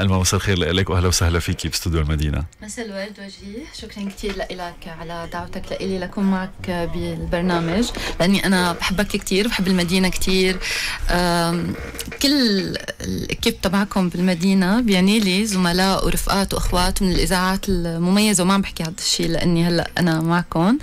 ألما مساء الخير لك وأهلا وسهلا فيكي باستوديو المدينة مساء الورد وجيه شكرا كثير لك على دعوتك لإلي لكون معك بالبرنامج لأني أنا بحبك كثير بحب المدينة كثير كل الكيب تبعكم بالمدينة بيعني لي زملاء ورفقات وأخوات من الإذاعات المميزة وما عم بحكي هذا الشيء لأني هلأ أنا معكم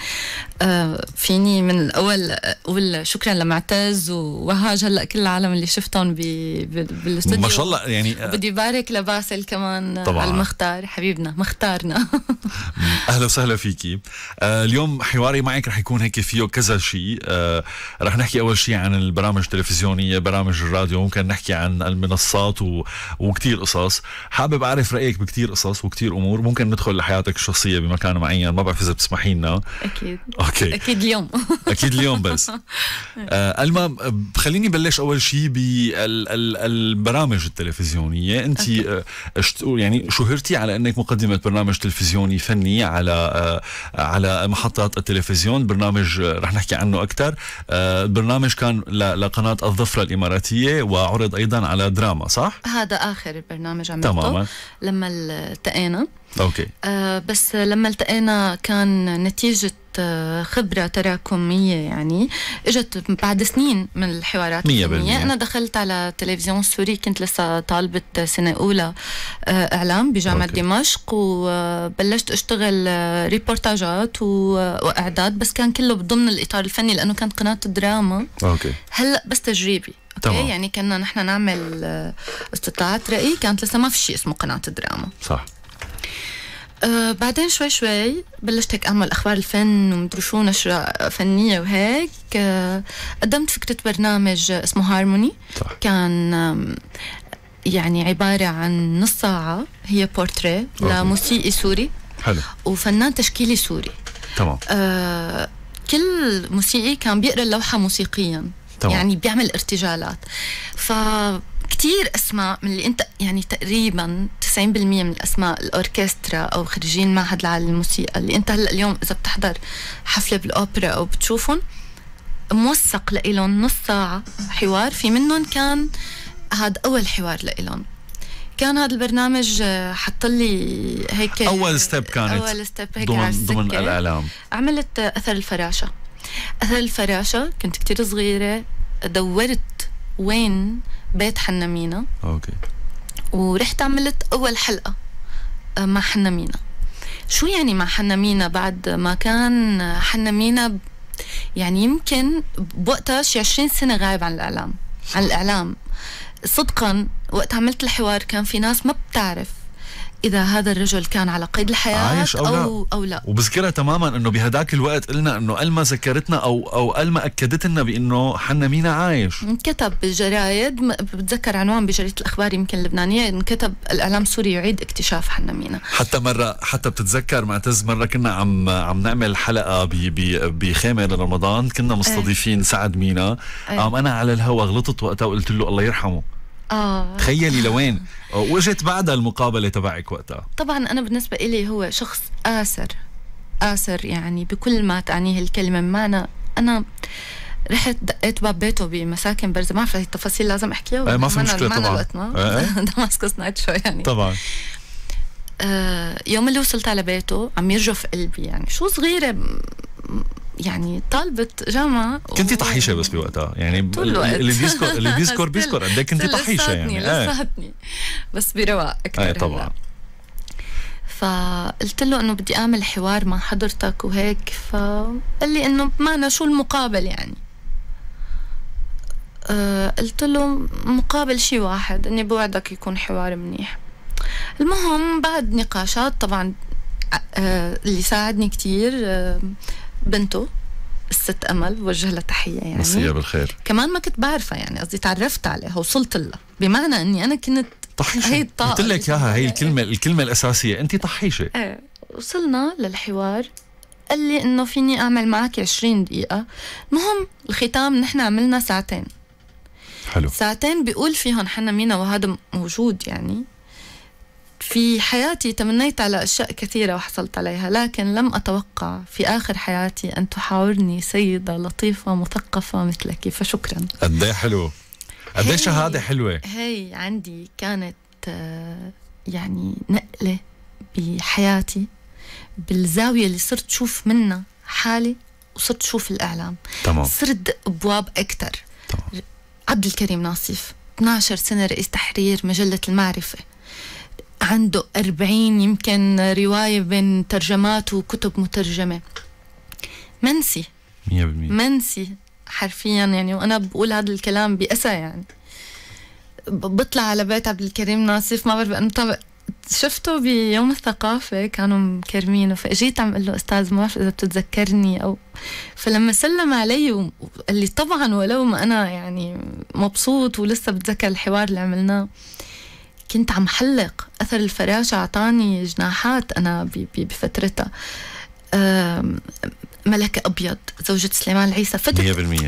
آه، فيني من الأول أقول شكرا لمعتز ووهاج هلأ كل العالم اللي شفتهم بالاستوديو ما شاء الله يعني آه، بدي بارك باسل كمان طبعا. على المختار حبيبنا مختارنا اهلا وسهلا فيكي آه اليوم حواري معك رح يكون هيك فيه كذا شيء آه رح نحكي اول شيء عن البرامج التلفزيونيه برامج الراديو ممكن نحكي عن المنصات و... وكتير قصص حابب اعرف رايك بكتير قصص وكتير امور ممكن ندخل لحياتك الشخصيه بمكان معين ما بعرف اذا بتسمحي لنا اكيد اوكي اكيد اليوم اكيد اليوم بس آه المهم خليني بلش اول شيء بالبرامج التلفزيونيه انت يعني شهرتي على انك مقدمه برنامج تلفزيوني فني على آه، على محطات التلفزيون برنامج آه، رح نحكي عنه اكثر البرنامج آه، كان لقناه الظفره الاماراتيه وعرض ايضا على دراما صح هذا اخر برنامج عملته تماما لما التقينا اوكي آه بس لما التقينا كان نتيجه خبره تراكميه يعني اجت بعد سنين من الحوارات مية انا دخلت على تلفزيون سوري كنت لسه طالبه سنه اولى آه، اعلام بجامعه أوكي. دمشق وبلشت آه، اشتغل آه، ريبورتاجات واعداد بس كان كله ضمن الاطار الفني لانه كانت قناه دراما اوكي هلا بس تجريبي اوكي يعني كنا نحن نعمل استطلاعات راي كانت لسه ما في شيء اسمه قناه دراما صح أه بعدين شوي شوي بلشت هيك اعمل اخبار الفن ومدري شو نشره فنيه وهيك أه قدمت فكره برنامج اسمه هارموني صح. كان يعني عباره عن نص ساعه هي بورتريه لموسيقي سوري حلو وفنان تشكيلي سوري تمام أه كل موسيقي كان بيقرا اللوحه موسيقيا طبعا. يعني بيعمل ارتجالات ف كتير اسماء من اللي انت يعني تقريبا 90% من الاسماء الاوركسترا او خريجين معهد العالي للموسيقى اللي انت هلا اليوم اذا بتحضر حفله بالاوبرا او بتشوفهم موثق لإلهم نص ساعة حوار في منهم كان هذا أول حوار لإلهم كان هذا البرنامج آه، حط لي هيك أول ستيب كانت أول ستيب هيك ضمن, ضمن الإعلام عملت أثر الفراشة أثر الفراشة كنت كتير صغيرة دورت وين بيت حنا مينا اوكي ورحت عملت اول حلقه آه، مع حنا مينا شو يعني مع حنا مينا بعد ما كان حنا مينا يعني يمكن بوقتها شي 20 سنه غايب عن الاعلام عن الاعلام صدقا وقت عملت الحوار كان في ناس ما بتعرف اذا هذا الرجل كان على قيد الحياه عايش او, أو لا. او لا وبذكرها تماما انه بهداك الوقت قلنا انه الما ما ذكرتنا او او الما ما اكدت لنا بانه حنا مينا عايش انكتب بالجرايد بتذكر عنوان بجريده الاخبار يمكن اللبنانيه انكتب الاعلام السوري يعيد اكتشاف حنا مينا حتى مره حتى بتتذكر معتز مره كنا عم عم نعمل حلقه بخيمه لرمضان كنا مستضيفين إيه. سعد مينا إيه. قام انا على الهوا غلطت وقتها وقلت له الله يرحمه اه تخيلي لوين وجدت بعدها المقابله تبعك وقتها طبعا انا بالنسبه إلي هو شخص آسر آسر يعني بكل ما تعنيه الكلمه بمعنى انا رحت دقيت باب بيته بمساكن برزة ما بعرف التفاصيل لازم احكيها آه، ما في مشكله طبعا الوقت دمسكس نايت شو يعني طبعا آه، يوم اللي وصلت على بيته عم يرجف قلبي يعني شو صغيره يعني طالبه جامعه كنتي طحيشه بس بوقتها يعني طول الوقت اللي بيذكر اللي بيذكر بيذكر قد ايه كنتي طحيشه يعني لساتني آه. بس برواق اكثر ايه طبعا فقلت له انه بدي اعمل حوار مع حضرتك وهيك فقال لي انه بمعنى شو المقابل يعني آه، قلت له مقابل شي واحد اني بوعدك يكون حوار منيح المهم بعد نقاشات طبعا آه، اللي ساعدني كتير بنته الست امل بوجه لها تحيه يعني مسيها بالخير كمان ما كنت بعرفها يعني قصدي تعرفت عليها وصلت لها بمعنى اني انا كنت طحيشه هي الطاقه قلت لك اياها هي الكلمه الكلمه الاساسيه انت طحيشه ايه وصلنا للحوار قال لي انه فيني اعمل معك 20 دقيقه المهم الختام نحن عملنا ساعتين حلو ساعتين بيقول فيهم حنا مينا وهذا موجود يعني في حياتي تمنيت على أشياء كثيرة وحصلت عليها لكن لم أتوقع في آخر حياتي أن تحاورني سيدة لطيفة مثقفة مثلك فشكرا قد إيه حلو قد إيه شهادة حلوة هي عندي كانت آه، يعني نقلة بحياتي بالزاوية اللي صرت شوف منها حالي وصرت شوف الإعلام تمام. صرت أبواب أكثر تمام. عبد الكريم ناصيف 12 سنة رئيس تحرير مجلة المعرفة عنده أربعين يمكن رواية بين ترجمات وكتب مترجمة منسي 100% منسي حرفيا يعني وأنا بقول هذا الكلام بأسى يعني بطلع على بيت عبد الكريم ناصف ما بعرف أنا شفته بيوم الثقافة كانوا مكرمينه فاجيت عم قال له أستاذ ما بعرف إذا بتتذكرني أو فلما سلم علي وقال لي طبعا ولو ما أنا يعني مبسوط ولسه بتذكر الحوار اللي عملناه كنت عم حلق أثر الفراشة أعطاني جناحات أنا بفترتها ملك ابيض زوجة سليمان العيسى فتت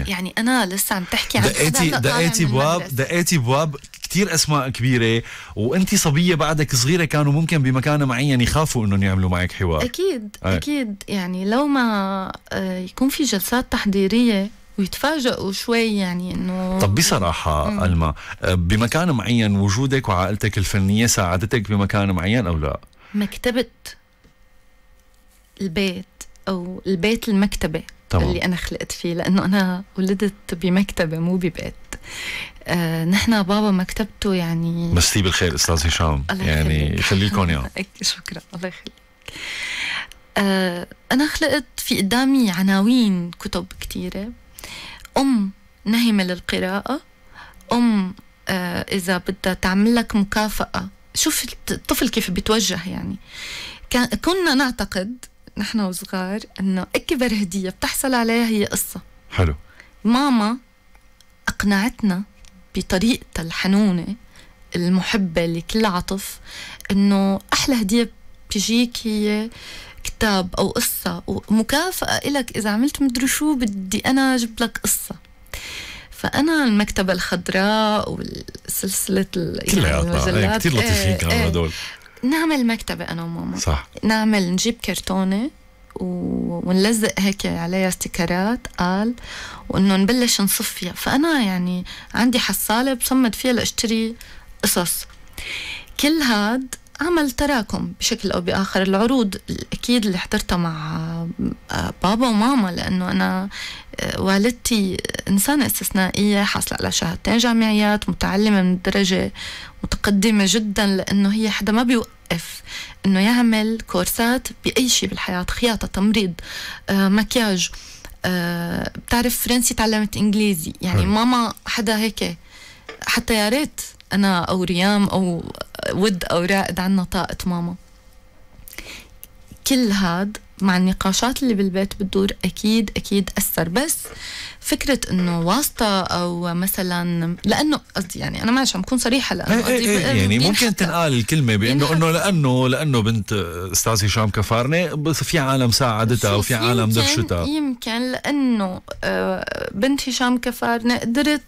100% يعني انا لسه عم تحكي عن دقيتي دقيتي بواب دقيتي بواب كتير اسماء كبيره وانت صبيه بعدك صغيره كانوا ممكن بمكان معين يخافوا انهم يعملوا معك حوار اكيد أي. اكيد يعني لو ما آه، يكون في جلسات تحضيريه ويتفاجئوا شوي يعني انه طب بصراحه الما بمكان معين وجودك وعائلتك الفنيه ساعدتك بمكان معين او لا؟ مكتبه البيت او البيت المكتبه طبعا. اللي انا خلقت فيه لانه انا ولدت بمكتبه مو ببيت آه، نحن بابا مكتبته يعني مسيه بالخير استاذ هشام يعني يخلي لكم اياه شكرا الله يخليك آه، انا خلقت في قدامي عناوين كتب كثيره أم نهمة للقراءة أم آه، إذا بدها تعمل لك مكافأة شوف الطفل كيف بيتوجه يعني كنا نعتقد نحن وصغار أنه أكبر هدية بتحصل عليها هي قصة حلو ماما أقنعتنا بطريقتها الحنونة المحبة لكل عطف أنه أحلى هدية بتجيك هي كتاب او قصه ومكافاه لك اذا عملت مدري شو بدي انا اجيب لك قصه فانا المكتبه الخضراء وسلسله يعني كثير لطيفين إيه، كانوا إيه. هدول نعمل مكتبه انا وماما صح نعمل نجيب كرتونه ونلزق هيك عليها ستيكرات قال وانه نبلش نصف فيها فانا يعني عندي حصاله بصمد فيها لاشتري قصص كل هاد عمل تراكم بشكل أو بآخر العروض أكيد اللي حضرتها مع آه، بابا وماما لأنه أنا آه، والدتي إنسانة استثنائية حاصلة على شهادتين جامعيات متعلمة من درجة متقدمة جدا لأنه هي حدا ما بيوقف إنه يعمل كورسات بأي شيء بالحياة خياطة تمريض آه، مكياج بتعرف فرنسي تعلمت إنجليزي يعني ماما حدا هيك حتى يا ريت أنا أو ريام أو ود أو رائد عنا طاقة ماما كل هاد مع النقاشات اللي بالبيت بتدور أكيد أكيد أثر بس فكرة إنه واسطة أو مثلا لأنه قصدي يعني أنا معلش عم بكون صريحة لأنه إيه، إيه، قصدي ايه ايه يعني ممكن تنقال الكلمة بأنه إنه لأنه لأنه بنت أستاذ هشام كفارنة في عالم ساعدتها وفي عالم دفشتها يمكن لأنه آه، بنت هشام كفارنة قدرت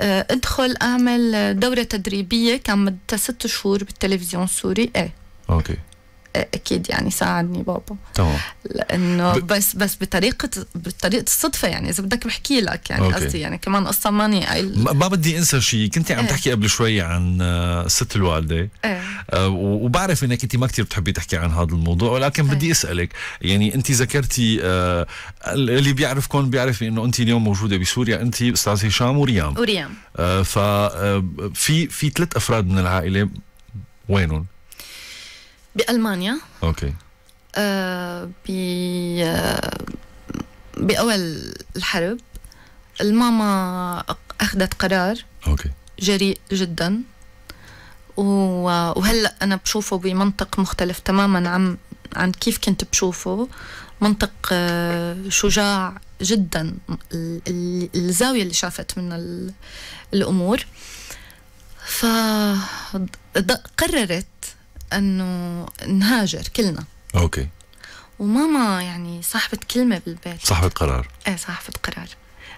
آه، ادخل اعمل دوره تدريبيه كان مدتها ست شهور بالتلفزيون السوري ايه اوكي اكيد يعني ساعدني بابا لانه ب... بس بس بطريقه بطريقه الصدفه يعني اذا بدك بحكي لك يعني قصدي يعني كمان قصه ماني قايل ما بدي انسى شيء كنت عم إيه. تحكي قبل شوي عن آه، ست الوالده ايه. آه، وبعرف انك انت ما كثير بتحبي تحكي عن هذا الموضوع ولكن إيه. بدي اسالك يعني انت ذكرتي آه، اللي بيعرفكم بيعرف انه انت اليوم موجوده بسوريا انت استاذ هشام وريام وريام ففي في ثلاث افراد من العائله وينهم؟ بالمانيا اوكي آه ب آه، باول الحرب الماما اخذت قرار اوكي جريء جدا وهلا انا بشوفه بمنطق مختلف تماما عن عن كيف كنت بشوفه منطق آه، شجاع جدا الزاويه اللي شافت من الامور فقررت انه نهاجر كلنا اوكي وماما يعني صاحبة كلمة بالبيت صاحبة قرار ايه صاحبة قرار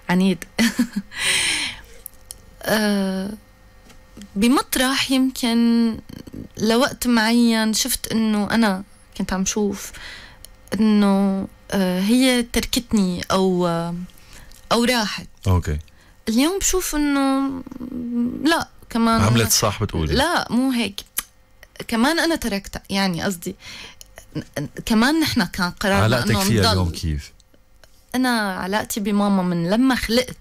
عنيد آه، بمطرح يمكن لوقت معين شفت انه انا كنت عم شوف انه آه، هي تركتني او آه، او راحت اوكي اليوم بشوف انه لا كمان عملت صح بتقولي لا مو هيك كمان انا تركتها يعني قصدي كمان نحن كان قرارنا علاقتك فيها اليوم كيف؟ انا علاقتي بماما من لما خلقت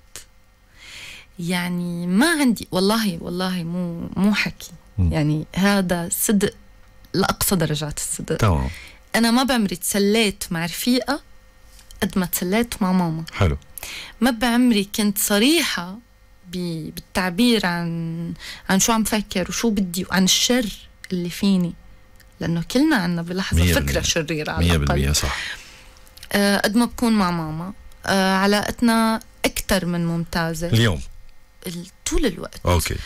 يعني ما عندي والله والله مو مو حكي م. يعني هذا صدق لاقصى درجات الصدق تمام انا ما بعمري تسليت مع رفيقه قد ما تسليت مع ماما حلو ما بعمري كنت صريحه بالتعبير عن عن شو عم فكر وشو بدي وعن الشر اللي فيني لأنه كلنا عنا بلحظة فكرة شريرة على الأقل 100% صح آه قد ما بكون مع ماما آه علاقتنا أكثر من ممتازة اليوم طول الوقت أوكي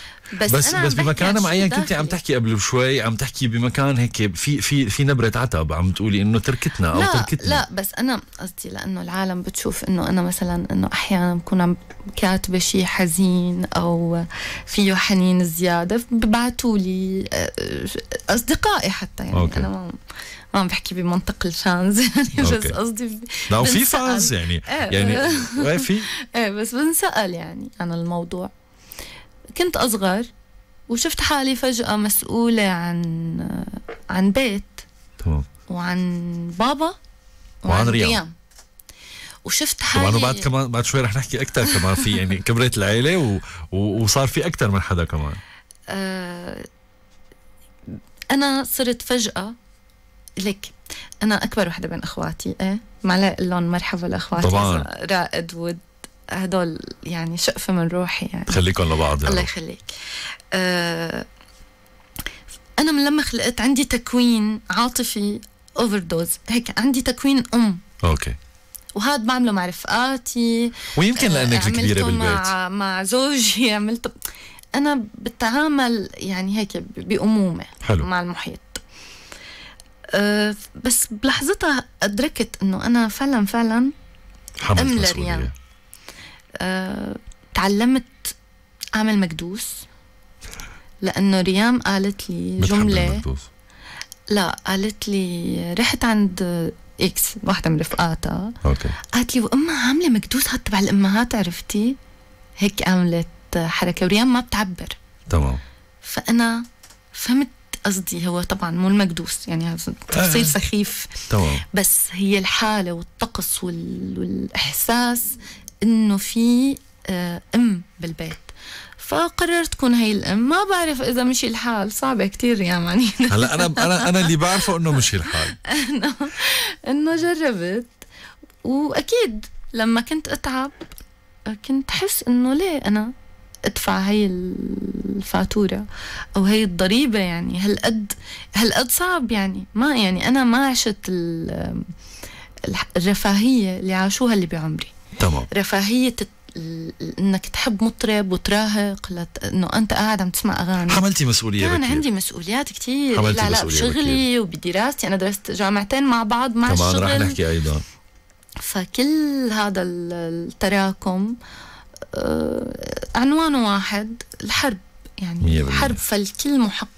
بس بس, بمكان بس معين كنت عم تحكي قبل شوي عم تحكي بمكان هيك في في في نبره عتب عم تقولي انه تركتنا او لا تركتنا لا بس انا قصدي لانه العالم بتشوف انه انا مثلا انه احيانا بكون عم كاتبه شيء حزين او فيه حنين زياده ببعثوا لي آه، اصدقائي حتى يعني أوكي. انا ما ما عم بحكي بمنطق الفانز يعني أوكي. بس قصدي لا وفي فانز يعني ايه يعني في ايه بس بنسال يعني عن الموضوع كنت أصغر وشفت حالي فجأة مسؤولة عن عن بيت وعن بابا وعن, وعن ريام, وشفت حالي طبعا بعد كمان بعد شوي رح نحكي اكثر كمان في يعني كبرت العيله و... و... وصار في اكثر من حدا كمان آه، انا صرت فجاه لك انا اكبر وحده بين اخواتي ايه ما لهم مرحبا لاخواتي طبعا رائد ود هدول يعني شقفة من روحي يعني خليكم لبعض الله يخليك أه أنا من لما خلقت عندي تكوين عاطفي اوفر دوز هيك عندي تكوين أم أوكي وهذا بعمله مع رفقاتي ويمكن آه، لأنك كبيرة بالبيت مع, مع زوجي عملته أنا بتعامل يعني هيك بأمومة حلو. مع المحيط آه، بس بلحظتها أدركت أنه أنا فعلا فعلا حملت مسؤولية آه، تعلمت اعمل مكدوس لانه ريام قالت لي جمله لا قالت لي رحت عند اكس واحدة من رفقاتها اوكي قالت لي وامها عاملة مكدوس هات تبع الامهات عرفتي؟ هيك عملت حركة وريام ما بتعبر تمام فانا فهمت قصدي هو طبعا مو المكدوس يعني تفصيل سخيف تمام بس هي الحالة والطقس والإحساس انه في آه، ام بالبيت فقررت تكون هي الام ما بعرف اذا مشي الحال صعبه كثير يا معني هلا انا انا انا اللي بعرفه انه مشي الحال انه انه جربت واكيد لما كنت اتعب كنت حس انه ليه انا ادفع هي الفاتوره او هي الضريبه يعني هالقد هالقد صعب يعني ما يعني انا ما عشت الرفاهيه اللي عاشوها اللي بعمري تمام. رفاهيه انك تحب مطرب وتراهق لت... انه انت قاعد عم تسمع اغاني حملتي مسؤوليه كان عندي مسؤوليات كثير حملتي لا لا بشغلي وبدراستي انا درست جامعتين مع بعض مع الشغل رح نحكي ايضا فكل هذا التراكم آه، عنوانه واحد الحرب يعني حرب فالكل محق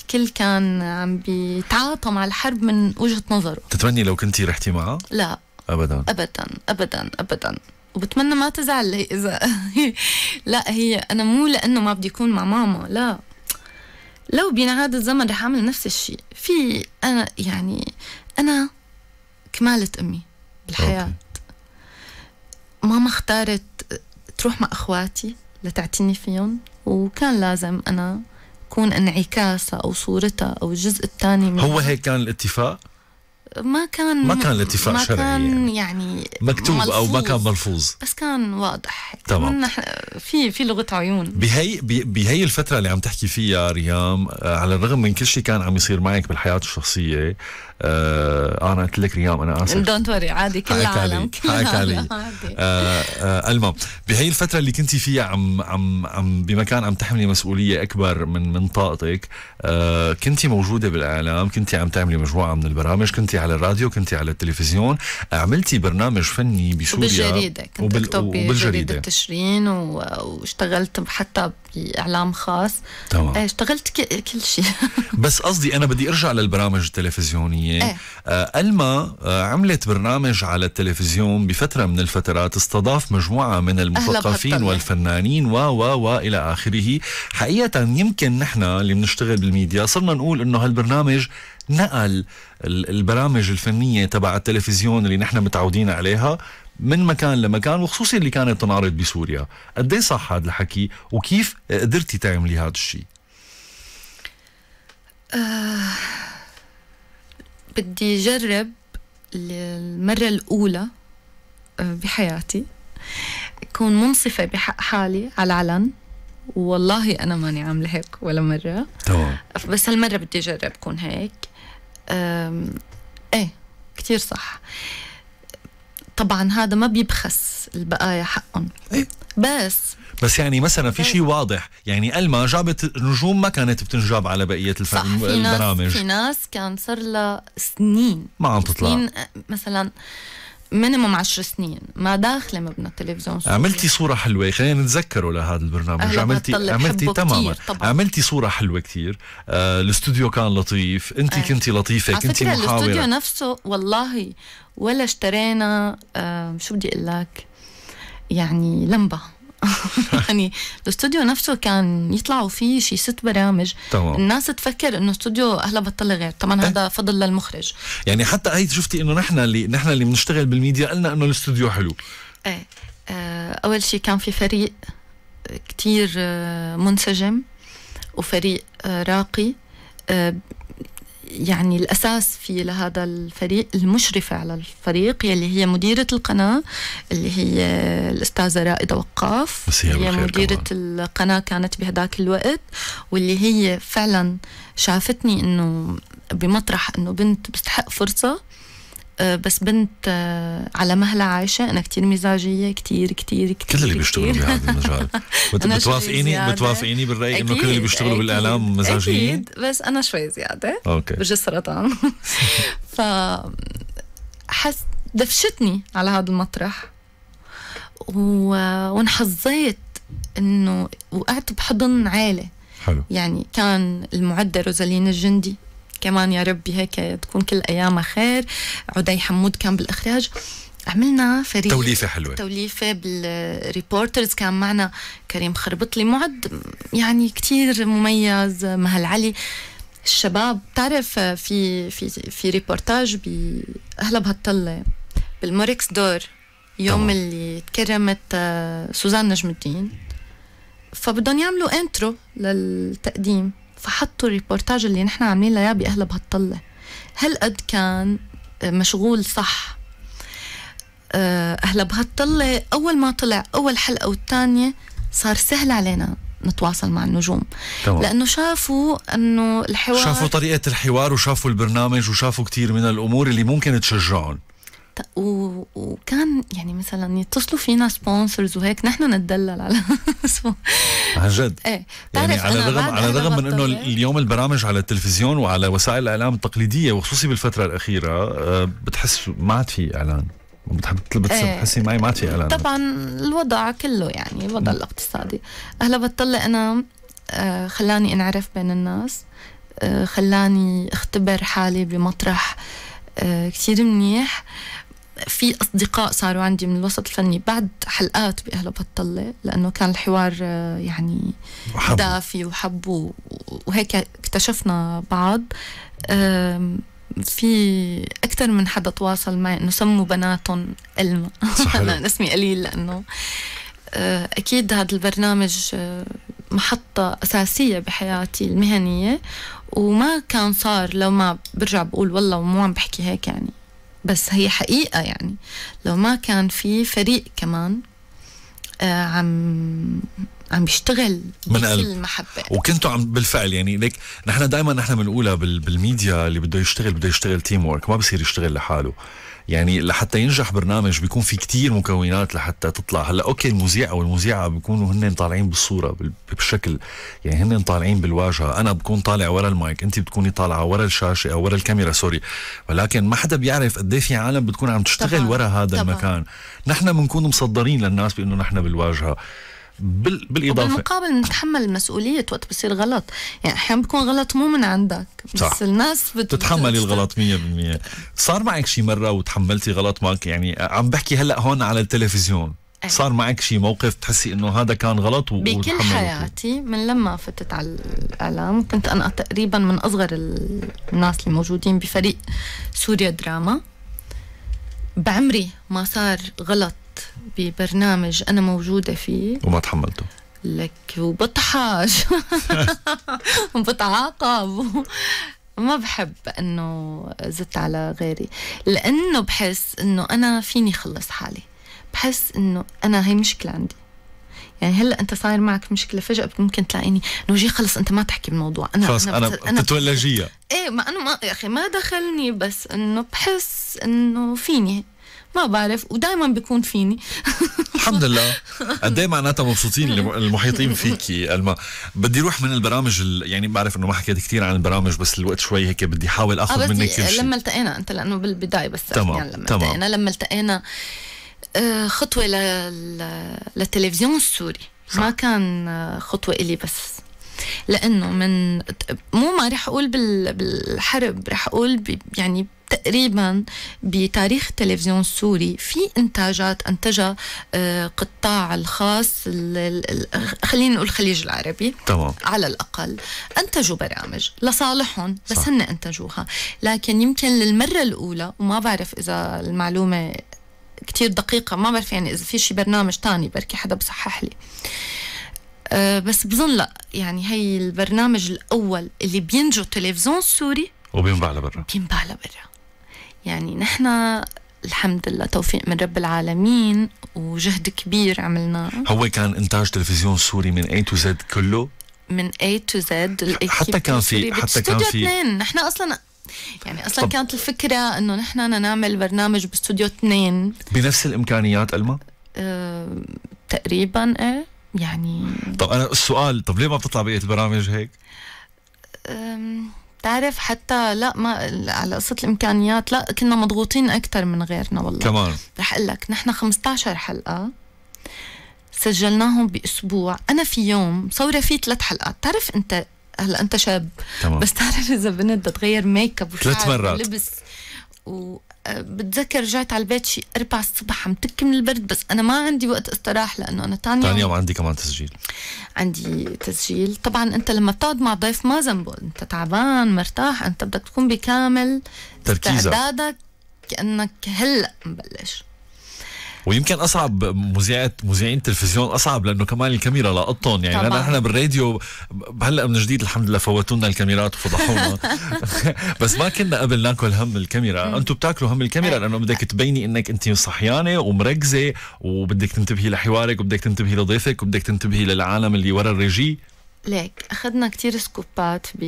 الكل كان عم بيتعاطى مع الحرب من وجهه نظره تتمني لو كنتي رحتي معه؟ لا ابدا ابدا ابدا ابدا وبتمنى ما تزعل لي اذا لا هي انا مو لانه ما بدي اكون مع ماما لا لو بينعاد الزمن رح اعمل نفس الشيء في انا يعني انا كمالت امي بالحياه ماما اختارت تروح مع اخواتي لتعتني فيهم وكان لازم انا كون انعكاسها او صورتها او الجزء الثاني هو هيك كان الاتفاق ما كان ما كان الاتفاق ما شرعي كان يعني, يعني مكتوب ملفوظ. او ما كان ملفوظ بس كان واضح تمام في في لغه عيون بهي بهي الفتره اللي عم تحكي فيها ريام آه، على الرغم من كل شيء كان عم يصير معك بالحياه الشخصيه آه انا قلت لك ريام انا اسف دونت وري عادي كل العالم حقك علي آه، آه، المهم بهي الفتره اللي كنتي فيها عم عم عم بمكان عم تحملي مسؤوليه اكبر من من طاقتك آه كنتي موجوده بالاعلام كنتي عم تعملي مجموعه من البرامج كنتي على الراديو كنتي على التلفزيون عملتي برنامج فني بسوريا بالجريده كنت وبال... وبالجريدة. بالجريده تشرين و... واشتغلت حتى باعلام خاص تمام إيه، اشتغلت ك... كل شيء بس قصدي انا بدي ارجع للبرامج التلفزيونيه إيه. أه. ألما آه، عملت برنامج على التلفزيون بفترة من الفترات استضاف مجموعة من المثقفين والفنانين و و و إلى آخره حقيقة يمكن نحن اللي بنشتغل بالميديا صرنا نقول إنه هالبرنامج نقل البرامج الفنية تبع التلفزيون اللي نحن متعودين عليها من مكان لمكان وخصوصي اللي كانت تنعرض بسوريا قد إيه صح هذا الحكي وكيف قدرتي تعملي هذا الشيء آه، بدي أجرب المرة الأولى آه، بحياتي أكون منصفة بحق حالي على العلن والله أنا ماني عاملة هيك ولا مرة طبعا بس هالمرة بدي أجرب أكون هيك إيه كتير صح طبعا هذا ما بيبخس البقايا حقهم إيه. بس بس يعني مثلا في شيء طيب. واضح يعني الما جابت نجوم ما كانت بتنجاب على بقيه الف... صح في البرامج في ناس كان صار لها سنين ما عم تطلع سنين مثلا مينيموم 10 سنين ما داخله مبنى التلفزيون سوري. عملتي صوره حلوه خلينا نتذكره لهذا البرنامج عملتي عملتي تماما عملتي صوره حلوه كثير آه الاستوديو كان لطيف انت آه. كنتي لطيفه كنتي محاوره الاستوديو نفسه والله ولا اشترينا آه شو بدي اقول لك يعني لمبه يعني الاستوديو نفسه كان يطلعوا فيه شي ست برامج طبعا. الناس تفكر انه استوديو اهلا بطل غير طبعا أه؟ هذا فضل للمخرج يعني حتى هي شفتي انه نحن اللي نحن اللي بنشتغل بالميديا قلنا انه الاستوديو حلو ايه اول شيء كان في فريق كتير منسجم وفريق راقي يعني الأساس في لهذا الفريق المشرفة على الفريق يلي هي مديرة القناة اللي هي الأستاذة رائدة وقاف هي مديرة كمان. القناة كانت بهداك الوقت واللي هي فعلا شافتني انه بمطرح انه بنت بتستحق فرصه آه، بس بنت آه، على مهلها عايشة أنا كتير مزاجية كتير كتير كتير كل اللي بيشتغلوا بهذا المجال بتوافقيني بتوافقيني بالرأي إنه كل اللي بيشتغلوا بالإعلام مزاجيين أكيد بس أنا شوي زيادة أوكي بجي سرطان ف حس دفشتني على هذا المطرح و... وانحظيت إنه وقعت بحضن عالي حلو يعني كان المعدة روزالين الجندي كمان يا ربي هيك تكون كل ايامها خير عدي حمود كان بالاخراج عملنا فريق توليفة حلوة توليفة بالريبورترز كان معنا كريم خربطلي معد يعني كتير مميز مهل علي الشباب بتعرف في في في ريبورتاج بأهلا بهالطلة بالموركس دور يوم طبعا. اللي تكرمت آه، سوزان نجم الدين فبدهم يعملوا انترو للتقديم فحطوا الريبورتاج اللي نحن عاملين لياه بأهلا بهالطلة هالقد كان مشغول صح آه، أهلا بهالطلة أول ما طلع أول حلقة والتانية صار سهل علينا نتواصل مع النجوم طبعا. لانه شافوا انه الحوار شافوا طريقه الحوار وشافوا البرنامج وشافوا كثير من الامور اللي ممكن تشجعهم وكان يعني مثلا يتصلوا فينا سبونسرز وهيك نحن نتدلل على عن جد ايه يعني على الرغم على الرغم من انه اليوم البرامج على التلفزيون وعلى وسائل الاعلام التقليديه وخصوصي بالفتره الاخيره آه، بتحس ما عاد في اعلان بتحب إيه. بتحسي معي ما عاد في اعلان طبعا الوضع كله يعني الوضع الاقتصادي هلا بتطلع انا آه، خلاني انعرف بين الناس آه، خلاني اختبر حالي بمطرح كثير منيح في أصدقاء صاروا عندي من الوسط الفني بعد حلقات بأهل بطلة لأنه كان الحوار آه، يعني وحب. دافي وحب وهيك اكتشفنا بعض في أكثر من حدا تواصل معي إنه سموا بناتهم ألما أنا اسمي قليل لأنه آه، أكيد هذا البرنامج آه، محطة أساسية بحياتي المهنية وما كان صار لو ما برجع بقول والله ومو عم بحكي هيك يعني بس هي حقيقة يعني لو ما كان في فريق كمان آه عم عم بيشتغل من قلب المحبة وكنتوا عم بالفعل يعني ليك نحن دائما نحن بنقولها بالميديا اللي بده يشتغل بده يشتغل تيم ورك ما بصير يشتغل لحاله يعني لحتى ينجح برنامج بيكون في كتير مكونات لحتى تطلع هلا اوكي المذيع او المذيعه بيكونوا هن طالعين بالصوره بالشكل يعني هن طالعين بالواجهه انا بكون طالع ورا المايك انت بتكوني طالعه ورا الشاشه او ورا الكاميرا سوري ولكن ما حدا بيعرف قد إيه في عالم بتكون عم تشتغل طبعا. ورا هذا طبعا. المكان نحن بنكون مصدرين للناس بانه نحن بالواجهه بال... بالاضافه بالمقابل نتحمل المسؤوليه وقت بصير غلط يعني احيانا بيكون غلط مو من عندك بس صح. الناس بت... بتتحملي الغلط 100% صار معك شي مره وتحملتي غلط معك يعني عم بحكي هلا هون على التلفزيون صار معك شي موقف تحسي انه هذا كان غلط و... بكل حياتي من لما فتت على الاعلام كنت انا تقريبا من اصغر الناس الموجودين بفريق سوريا دراما بعمري ما صار غلط ببرنامج أنا موجودة فيه وما تحملته لك وبطحاش وبتعاقب ما بحب انه زدت على غيري لانه بحس انه انا فيني خلص حالي بحس انه انا هي مشكله عندي يعني هلا انت صاير معك مشكله فجاه ممكن تلاقيني انه جي خلص انت ما تحكي بالموضوع انا خلص انا انا, أنا بتتولجيها ايه ما انا ما يا اخي ما دخلني بس انه بحس انه فيني ما بعرف ودائما بيكون فيني الحمد لله قد ايه معناتها مبسوطين المحيطين فيكي الما بدي روح من البرامج ال... يعني بعرف انه ما حكيت كثير عن البرامج بس الوقت شوي هيك بدي احاول اخذ آه، منك كل شيء لما التقينا انت لانه بالبدايه بس تمام يعني لما تمام. التقينا لما التقينا آه، خطوه لل... للتلفزيون السوري صح. ما كان آه، خطوه الي بس لانه من مو ما رح اقول بالحرب رح اقول ب... يعني تقريبا بتاريخ التلفزيون السوري في انتاجات انتجها آه، قطاع الخاص خلينا نقول الخليج العربي طبعا. على الاقل انتجوا برامج لصالحهم بس صح. هن انتجوها لكن يمكن للمره الاولى وما بعرف اذا المعلومه كتير دقيقة ما بعرف يعني إذا في شي برنامج تاني بركي حدا بصحح لي أه بس بظن لا يعني هي البرنامج الأول اللي بينجو التلفزيون السوري وبينباع لبرا بينباع لبرا يعني نحن الحمد لله توفيق من رب العالمين وجهد كبير عملناه هو كان انتاج تلفزيون سوري من اي تو زد كله من اي تو زد حتى كان في حتى كان في اثنين نحن اصلا يعني اصلا طب. كانت الفكره انه نحن نعمل برنامج باستوديو اثنين بنفس الامكانيات الما؟ أه تقريبا ايه يعني طب انا السؤال طب ليه ما بتطلع بقيه البرامج هيك؟ بتعرف حتى لا ما على قصه الامكانيات لا كنا مضغوطين اكثر من غيرنا والله كمان رح اقول لك نحن 15 حلقه سجلناهم باسبوع انا في يوم صورة فيه ثلاث حلقات تعرف انت هلا انت شاب تمام. بس تعرف اذا بنت بتغير تغير ميك اب ثلاث مرات لبس و بتذكر رجعت على البيت شي اربع الصبح عم تك من البرد بس انا ما عندي وقت استراح لانه انا ثاني ثاني يوم عندي كمان تسجيل عندي تسجيل طبعا انت لما بتقعد مع ضيف ما ذنبه انت تعبان مرتاح انت بدك تكون بكامل تركيزك استعدادك كانك هلا مبلش ويمكن اصعب مذيعات مذيعين تلفزيون اصعب لانه كمان الكاميرا لقطهم يعني لأن احنا بالراديو هلا من جديد الحمد لله فوتونا الكاميرات وفضحونا بس ما كنا قبل ناكل هم الكاميرا انتم بتاكلوا هم الكاميرا لانه بدك تبيني انك انت صحيانه ومركزه وبدك تنتبهي لحوارك وبدك تنتبهي لضيفك وبدك تنتبهي للعالم اللي ورا الريجي ليك اخذنا كتير سكوبات ب...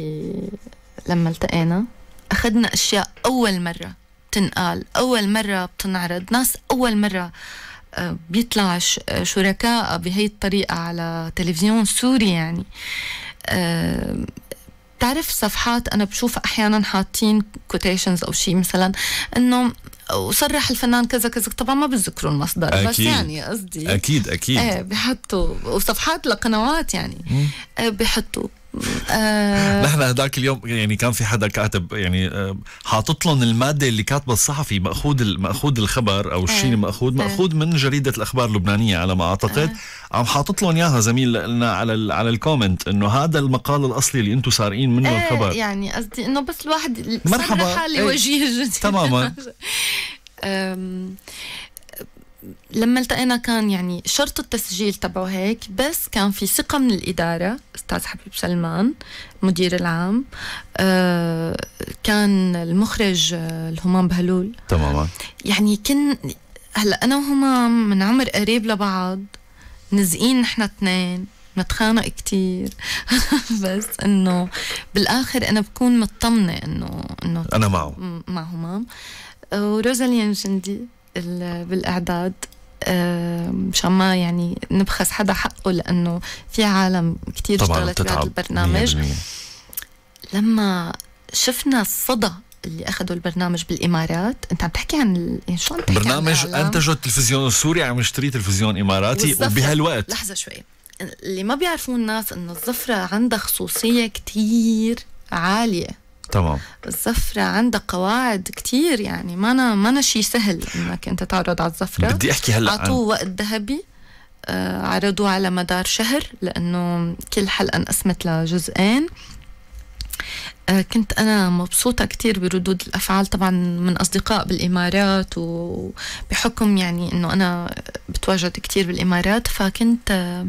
لما التقينا اخذنا اشياء اول مره بتنقال أول مرة بتنعرض ناس أول مرة آه، بيطلع آه، شركاء بهي الطريقة على تلفزيون سوري يعني آه، بتعرف صفحات أنا بشوف أحيانا حاطين كوتيشنز أو شيء مثلا إنه وصرح الفنان كذا كذا طبعا ما بتذكروا المصدر أكيد. بس يعني قصدي اكيد اكيد ايه بحطوا وصفحات لقنوات يعني بحطوا آه نحن هداك اليوم يعني كان في حدا كاتب يعني آه، حاطط لهم الماده اللي كاتبه الصحفي ماخوذ ماخوذ الخبر او الشيء إيه، آه ماخوذ إيه. ماخوذ من جريده الاخبار اللبنانيه على ما اعتقد آه عم حاطط لهم اياها زميل لنا على على الكومنت انه هذا المقال الاصلي اللي انتم سارقين منه آه الخبر يعني قصدي انه بس الواحد مرحبا حالي وجيه جديد تماما لما التقينا كان يعني شرط التسجيل تبعه هيك بس كان في ثقة من الإدارة أستاذ حبيب سلمان مدير العام آه كان المخرج آه، الهمام بهلول تماما يعني كن هلا أنا وهمام من عمر قريب لبعض نزقين نحن اثنين نتخانق كتير بس انه بالاخر انا بكون مطمنه انه انه انا معه مع همام آه، وروزالين جندي بالاعداد آه، مشان ما يعني نبخس حدا حقه لانه في عالم كثير اشتغلت بهذا البرنامج لما شفنا الصدى اللي اخذوا البرنامج بالامارات انت عم تحكي عن ال... يعني شو عم تحكي برنامج انتجه التلفزيون السوري عم يشتري تلفزيون اماراتي وبهالوقت لحظه شوي اللي ما بيعرفوه الناس انه الظفره عندها خصوصيه كثير عاليه تمام الزفرة عندها قواعد كتير يعني ما أنا ما أنا شيء سهل إنك أنت تعرض على الزفرة بدي أحكي هلا أعطوه عن... وقت ذهبي آه، عرضوا على مدار شهر لأنه كل حلقة انقسمت لجزئين آه، كنت أنا مبسوطة كتير بردود الأفعال طبعا من أصدقاء بالإمارات وبحكم يعني أنه أنا بتواجد كتير بالإمارات فكنت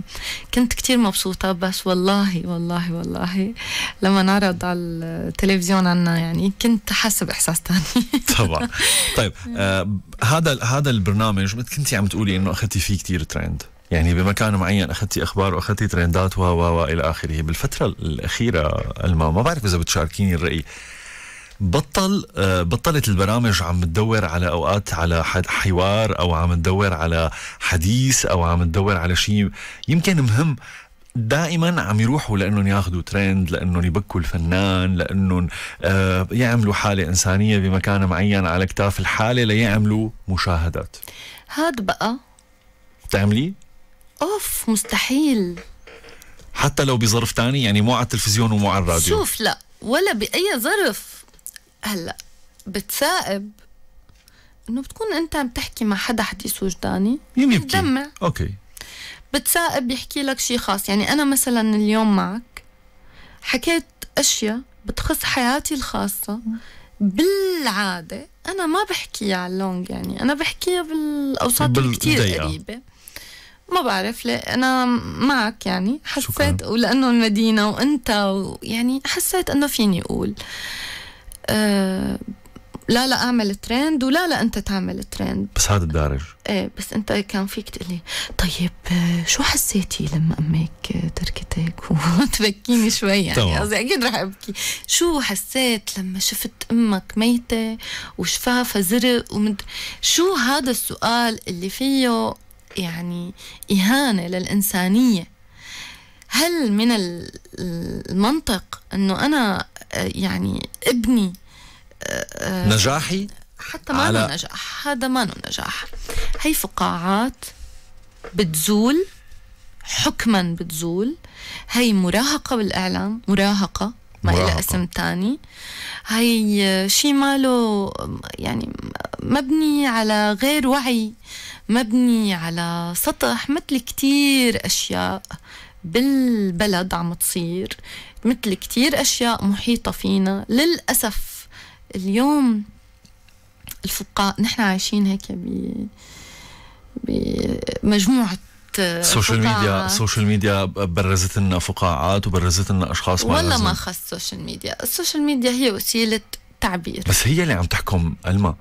كنت كتير مبسوطة بس والله والله والله لما نعرض على التلفزيون عنا يعني كنت حاسة بإحساس تاني طبعا طيب آه هذا هذا البرنامج كنت عم تقولي أنه أخذتي فيه كتير ترند يعني بمكان معين اخذتي اخبار واخذتي ترندات و و الى اخره بالفتره الاخيره الما ما بعرف اذا بتشاركيني الراي بطل آه، بطلت البرامج عم تدور على اوقات على حوار او عم تدور على حديث او عم تدور على شيء يمكن مهم دائما عم يروحوا لانهم ياخذوا ترند لانهم يبكوا الفنان لانهم آه، يعملوا حاله انسانيه بمكان معين على كتاف الحاله ليعملوا مشاهدات هاد بقى بتعمليه اوف مستحيل حتى لو بظرف تاني يعني مو على التلفزيون ومو على الراديو شوف لا ولا باي ظرف هلا بتثائب انه بتكون انت عم تحكي مع حدا حديث وجداني بتدمع اوكي بتثائب يحكي لك شيء خاص يعني انا مثلا اليوم معك حكيت اشياء بتخص حياتي الخاصه بالعاده انا ما بحكيها على اللونج يعني انا بحكيها بالاوساط الكتير قريبه ما بعرف ليه انا معك يعني حسيت شكرا. ولانه المدينه وانت يعني حسيت انه فيني اقول أه لا لا اعمل ترند ولا لا انت تعمل ترند بس هذا الدارج ايه بس انت كان فيك تقول لي طيب آه، شو حسيتي لما امك آه، تركتك وتبكيني شوي يعني قصدي اكيد رح ابكي شو حسيت لما شفت امك ميته وشفافها زرق ومد... شو هذا السؤال اللي فيه يعني إهانة للإنسانية هل من المنطق أنه أنا يعني ابني آه، نجاحي حتى ما على... نجاح هذا ما نجاح هي فقاعات بتزول حكما بتزول هي مراهقة بالإعلام مراهقة ما إلى اسم تاني هي شيء ماله يعني مبني على غير وعي مبني على سطح مثل كتير أشياء بالبلد عم تصير مثل كتير أشياء محيطة فينا للأسف اليوم الفقاء نحن عايشين هيك ب بمجموعة السوشيال ميديا السوشيال ميديا برزت لنا فقاعات وبرزت لنا اشخاص ما والله ما خص السوشيال ميديا السوشيال ميديا هي وسيله تعبير بس هي اللي عم تحكم ألما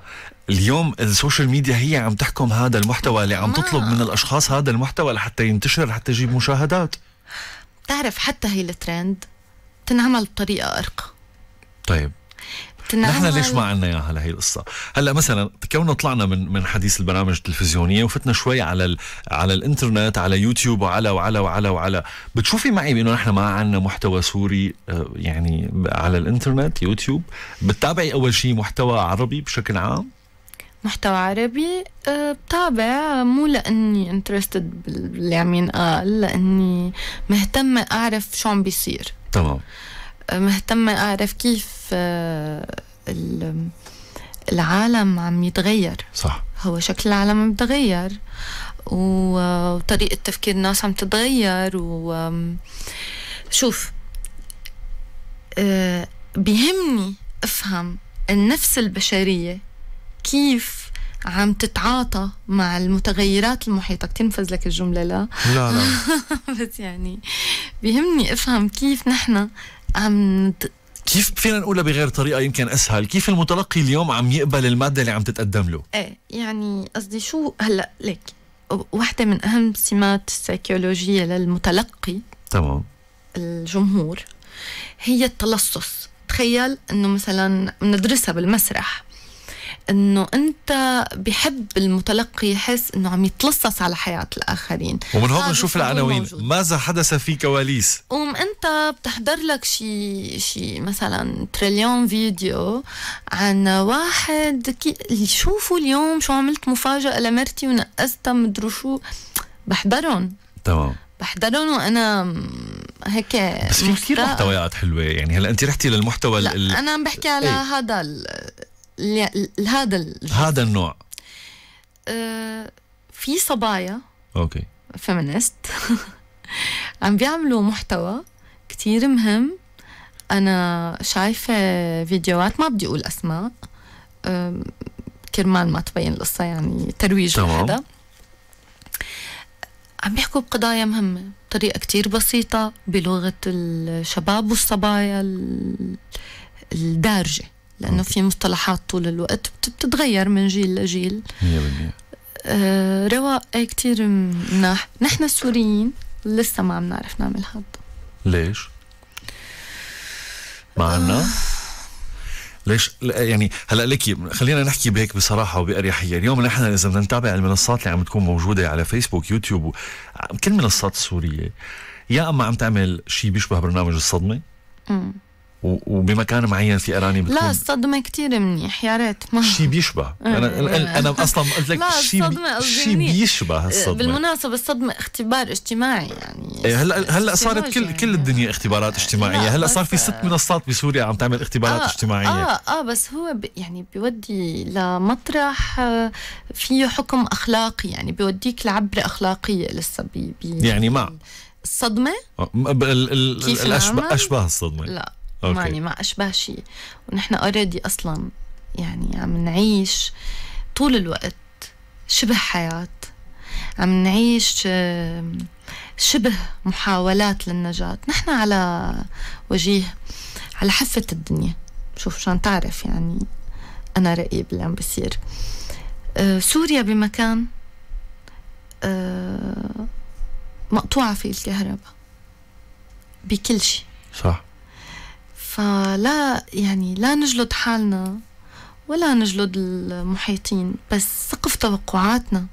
اليوم السوشيال ميديا هي عم تحكم هذا المحتوى اللي عم تطلب من الاشخاص هذا المحتوى لحتى ينتشر لحتى يجيب مشاهدات تعرف حتى هي الترند تنعمل بطريقه ارقى طيب نحن ليش ما عنا اياها لهي القصه هلا مثلا كوننا طلعنا من من حديث البرامج التلفزيونيه وفتنا شوي على ال... على الانترنت على يوتيوب وعلى وعلى وعلى وعلى بتشوفي معي بانه نحن ما عنا محتوى سوري آه، يعني على الانترنت يوتيوب بتتابعي اول شيء محتوى عربي بشكل عام محتوى عربي آه، بتابع مو لاني انترستد باللي عم ينقال آه، لاني مهتمه اعرف شو عم بيصير تمام مهتمة أعرف كيف آه، العالم عم يتغير صح هو شكل العالم عم يتغير وطريقة تفكير الناس عم تتغير وشوف آه، بيهمني أفهم النفس البشرية كيف عم تتعاطى مع المتغيرات المحيطة تنفذ لك الجملة لا لا لا بس يعني بيهمني أفهم كيف نحن عم كيف فينا نقولها بغير طريقه يمكن اسهل كيف المتلقي اليوم عم يقبل الماده اللي عم تتقدم له ايه يعني قصدي شو هلا ليك واحدة من أهم سمات السيكولوجية للمتلقي تمام الجمهور هي التلصص تخيل انه مثلا مندرسها بالمسرح انه انت بحب المتلقي يحس انه عم يتلصص على حياه الاخرين ومن هون بنشوف العناوين ماذا حدث في كواليس قوم انت بتحضر لك شي شي مثلا تريليون فيديو عن واحد كي شوفوا اليوم شو عملت مفاجاه لمرتي ونقزتها مدرو شو بحضرهم تمام بحضرهم وانا هيك بس في كثير محتويات حلوه يعني هلا انت رحتي للمحتوى لا انا عم بحكي على إيه. هذا لهذا هذا النوع آه، في صبايا اوكي فيمينيست عم بيعملوا محتوى كتير مهم انا شايفه فيديوهات ما بدي اقول اسماء كرمال ما تبين القصه يعني ترويج لهذا عم بيحكوا بقضايا مهمه بطريقه كتير بسيطه بلغه الشباب والصبايا الدارجه لأنه في مصطلحات طول الوقت بتتغير من جيل لجيل 100% رواء آه، رواق مناح نحن السوريين لسه ما عم نعرف نعمل هذا ليش؟ ما عنا؟ آه. ليش يعني هلا لك خلينا نحكي بهيك بصراحه وباريحيه اليوم نحن اذا بدنا نتابع المنصات اللي عم تكون موجوده على فيسبوك يوتيوب كل منصات السوريه يا اما عم تعمل شيء بيشبه برنامج الصدمه وبمكان معين في ارانب بتكون لا الصدمه كثير منيح يا ريت ما شيء بيشبه انا انا اصلا قلت لك شيء شيء بيشبه الصدمه بالمناسبه الصدمه اختبار اجتماعي يعني إيه، هلا هلا صارت كل كل يعني. الدنيا اختبارات اجتماعيه هلا صار في ست منصات بسوريا عم تعمل اختبارات آه اجتماعيه اه اه بس هو يعني بيودي لمطرح آه، فيه حكم اخلاقي يعني بيوديك لعبره اخلاقيه لسه يعني مع الصدمه كيف آه، ال ال الصدمه لا أوكي. يعني ما أشبه شيء ونحن اوريدي أصلا يعني عم نعيش طول الوقت شبه حياة عم نعيش شبه محاولات للنجاة نحن على وجيه على حافة الدنيا شوف شان تعرف يعني أنا رأيي باللي عم بصير آه، سوريا بمكان آه، مقطوعة فيه الكهرباء بكل شيء صح فلا يعني لا نجلد حالنا ولا نجلد المحيطين بس سقف توقعاتنا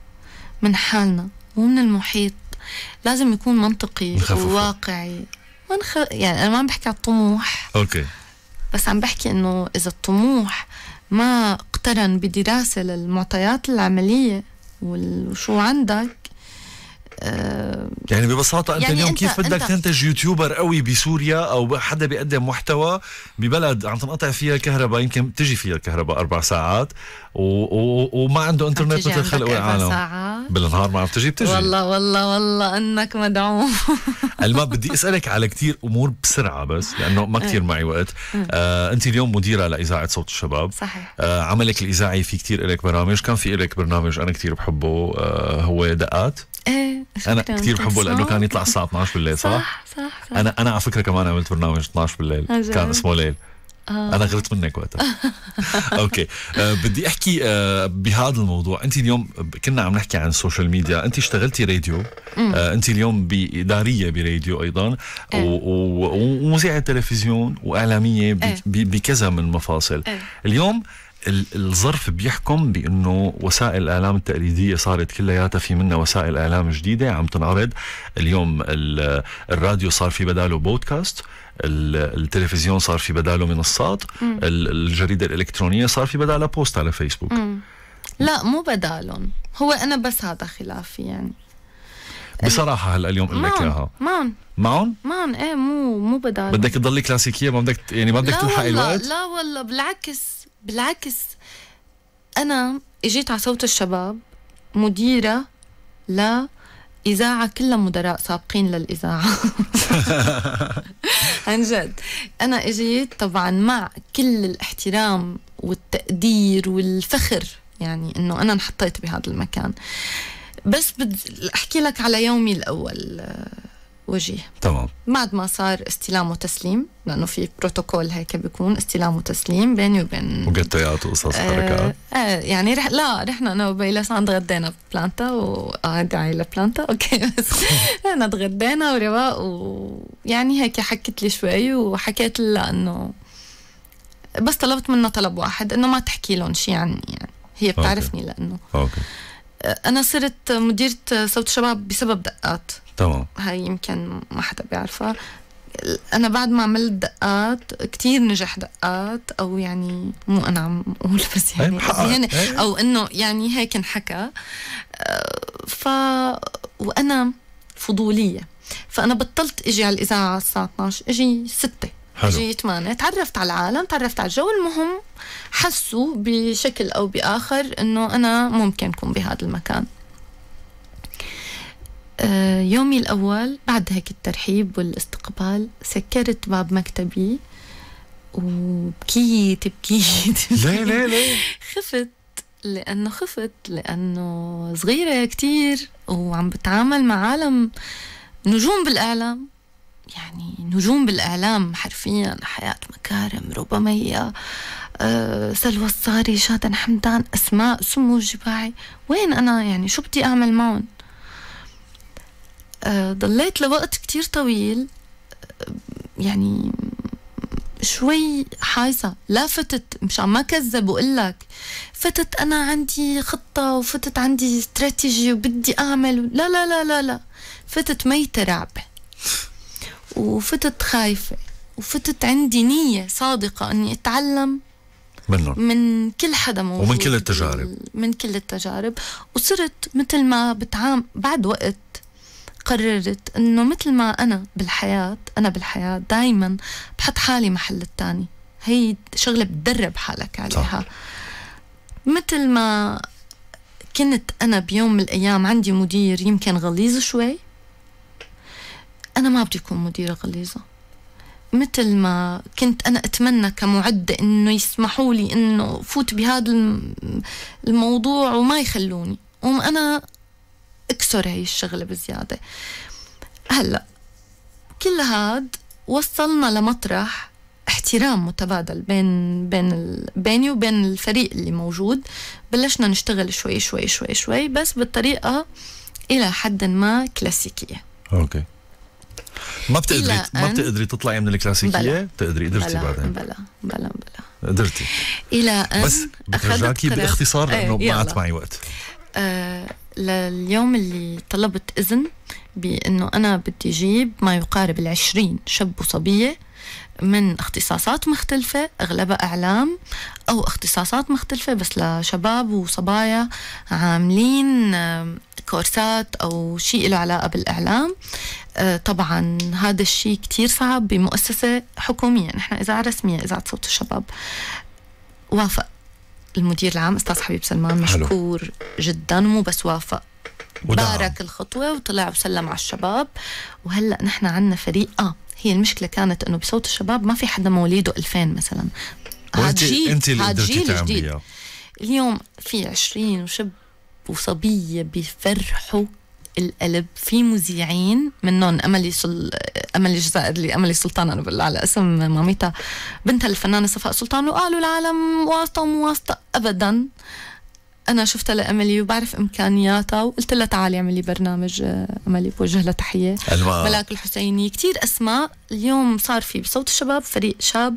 من حالنا ومن المحيط لازم يكون منطقي نخففه. وواقعي منخ... يعني انا ما عم بحكي على الطموح اوكي بس عم بحكي انه اذا الطموح ما اقترن بدراسه للمعطيات العمليه وشو عندك يعني ببساطة أنت يعني اليوم أنت كيف بدك تنتج يوتيوبر قوي بسوريا أو حدا بيقدم محتوى ببلد عم تنقطع فيها الكهرباء يمكن تجي فيها الكهرباء أربع ساعات و... و... وما عنده إنترنت مثل خلق العالم بالنهار ما عم تجي بتجي والله والله والله أنك مدعوم الما بدي أسألك على كتير أمور بسرعة بس لأنه ما إيه. كتير معي وقت إيه. آه أنت اليوم مديرة لإذاعة صوت الشباب صحيح آه عملك الإذاعي في كتير إلك برامج كان في إلك برنامج أنا كتير بحبه آه هو دقات ايه انا كثير بحبه لانه كان يطلع الساعه 12 بالليل صح؟ صح صح, صح. انا انا على فكره كمان عملت برنامج 12 بالليل أجل. آه، كان اسمه ليل آه. انا غلطت منك وقتها اوكي آه بدي احكي آه بهذا الموضوع انت اليوم كنا عم نحكي عن السوشيال ميديا انت اشتغلتي راديو آه انت اليوم باداريه براديو ايضا آه. ومذيعه تلفزيون واعلاميه إيه. بكذا من مفاصل آه. اليوم الظرف بيحكم بانه وسائل الاعلام التقليديه صارت كلياتها في منها وسائل اعلام جديده عم تنعرض اليوم الراديو صار في بداله بودكاست التلفزيون صار في بداله منصات مم. الجريده الالكترونيه صار في بدالها بوست على فيسبوك مم. لا مو بدالهم هو انا بس هذا خلافي يعني بصراحه هلا اليوم اقول لك اياها معهم معهم؟ معهم ايه مو مو بدالهم بدك تضلي كلاسيكيه ما بدك يعني ما بدك تلحق الوقت لا والله بالعكس بالعكس أنا اجيت على صوت الشباب مديرة ل إذاعة كلها مدراء سابقين للإذاعة عن جد أنا إجيت طبعا مع كل الاحترام والتقدير والفخر يعني إنه أنا انحطيت بهذا المكان بس بدي أحكي لك على يومي الأول وجيه تمام بعد ما صار استلام وتسليم لانه في بروتوكول هيك بيكون استلام وتسليم بيني وبين وقتيات وقصص حركات آه, آه يعني رح لا رحنا انا عند تغدينا ببلانتا وقعد على لبلانتا اوكي بس انا تغدينا ورواق ويعني هيك حكت لي شوي وحكيت لها انه بس طلبت منها طلب واحد انه ما تحكي لهم شيء عني يعني هي بتعرفني أوكي. لانه اوكي انا صرت مديره صوت الشباب بسبب دقات تمام هاي يمكن ما حدا بيعرفها انا بعد ما عملت دقات كتير نجح دقات او يعني مو انا عم اقول بس يعني, يعني او انه يعني هيك انحكى ف وانا فضوليه فانا بطلت اجي على الاذاعه الساعه 12 اجي 6 جيت معنا تعرفت على العالم تعرفت على الجو المهم حسوا بشكل أو بآخر أنه أنا ممكن أكون بهذا المكان آه، يومي الأول بعد هيك الترحيب والاستقبال سكرت باب مكتبي وبكيت بكيت ليه ليه ليه خفت لأنه خفت لأنه صغيرة كتير وعم بتعامل مع عالم نجوم بالإعلام يعني نجوم بالإعلام حرفيا حياة مكارم ربما هي آه، سلوى الصاري شادن حمدان أسماء سمو الجباعي وين أنا يعني شو بدي أعمل معهم آه، ضليت لوقت كتير طويل آه، يعني شوي حايصة لا فتت مشان ما كذب وقول لك فتت أنا عندي خطة وفتت عندي استراتيجي وبدي أعمل لا لا لا لا لا فتت ميتة رعبة وفتت خايفة وفتت عندي نية صادقة أني أتعلم منهم من كل حدا موجود ومن كل التجارب من كل التجارب وصرت مثل ما بتعام بعد وقت قررت انه مثل ما انا بالحياه انا بالحياه دائما بحط حالي محل الثاني هي شغله بتدرب حالك عليها صح. مثل ما كنت انا بيوم من الايام عندي مدير يمكن غليظ شوي أنا ما بدي أكون مديرة غليظة مثل ما كنت أنا أتمنى كمعدة إنه يسمحوا لي إنه فوت بهذا الموضوع وما يخلوني وأم أنا أكسر هاي الشغلة بزيادة هلأ كل هاد وصلنا لمطرح احترام متبادل بين بين بيني وبين الفريق اللي موجود بلشنا نشتغل شوي شوي شوي شوي بس بالطريقه الى حد ما كلاسيكيه اوكي ما بتقدري ما بتقدري تطلعي من الكلاسيكيه بتقدري قدرتي بعدين بلا بلا بلا قدرتي الى ان بس برجعكي باختصار لانه إيه، ما عاد معي وقت آه لليوم اللي طلبت اذن بانه انا بدي اجيب ما يقارب ال شب وصبيه من اختصاصات مختلفة أغلبها أعلام أو اختصاصات مختلفة بس لشباب وصبايا عاملين كورسات أو شيء له علاقة بالإعلام آه، طبعا هذا الشيء كتير صعب بمؤسسة حكومية نحن إذاعة رسمية إذاعة صوت الشباب وافق المدير العام أستاذ حبيب سلمان مشكور جدا مو بس وافق ودعم. بارك الخطوة وطلع وسلم على الشباب وهلأ نحن عنا فريق آه هي المشكلة كانت أنه بصوت الشباب ما في حدا مواليده 2000 مثلا هالجيل انت اللي جديد اليوم في 20 وشب وصبية بيفرحوا القلب في مذيعين منهم املي سل... املي اللي املي سلطان انا بقول على اسم ماميتها بنتها الفنانه صفاء سلطان وقالوا العالم واسطه ومواسطه ابدا انا شفتها لاملي وبعرف امكانياتها وقلت لها تعالي اعملي برنامج آه، املي بوجه لها تحيه ملاك الحسيني كثير اسماء اليوم صار في بصوت الشباب فريق شاب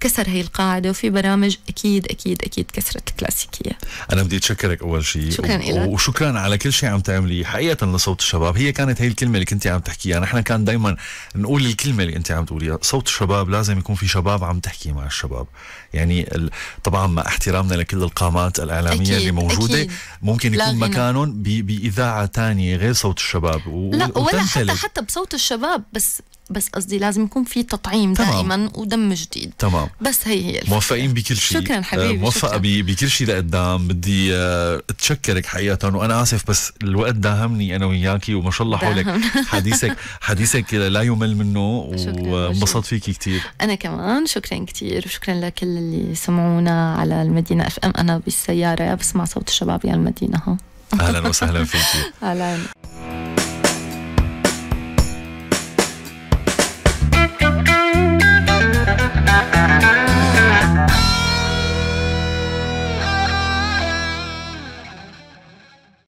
كسر هي القاعدة وفي برامج أكيد أكيد أكيد كسرت الكلاسيكية أنا بدي أتشكرك أول شيء شكرا و... وشكرا على كل شيء عم تعمليه حقيقة لصوت الشباب هي كانت هي الكلمة اللي كنت عم تحكيها نحن كان دايما نقول الكلمة اللي أنت عم تقوليها صوت الشباب لازم يكون في شباب عم تحكي مع الشباب يعني ال... طبعا مع احترامنا لكل القامات الإعلامية أكيد اللي موجودة أكيد. ممكن يكون مكانهم ب... بإذاعة تانية غير صوت الشباب و... لا ولا حتى حتى بصوت الشباب بس بس قصدي لازم يكون في تطعيم تمام. دائما ودم جديد تمام بس هي هي الفكرة. موفقين بكل شيء شكرا حبيبي آه، موفقة بكل شيء لقدام بدي آه، اتشكرك حقيقة وانا اسف بس الوقت داهمني انا وياكي وما شاء الله حولك حديثك حديثك لا يمل منه وانبسطت فيكي كثير انا كمان شكرا كثير وشكرا لكل اللي سمعونا على المدينة اف ام انا بالسيارة بسمع صوت الشباب يا المدينة ها اهلا وسهلا فيكي اهلا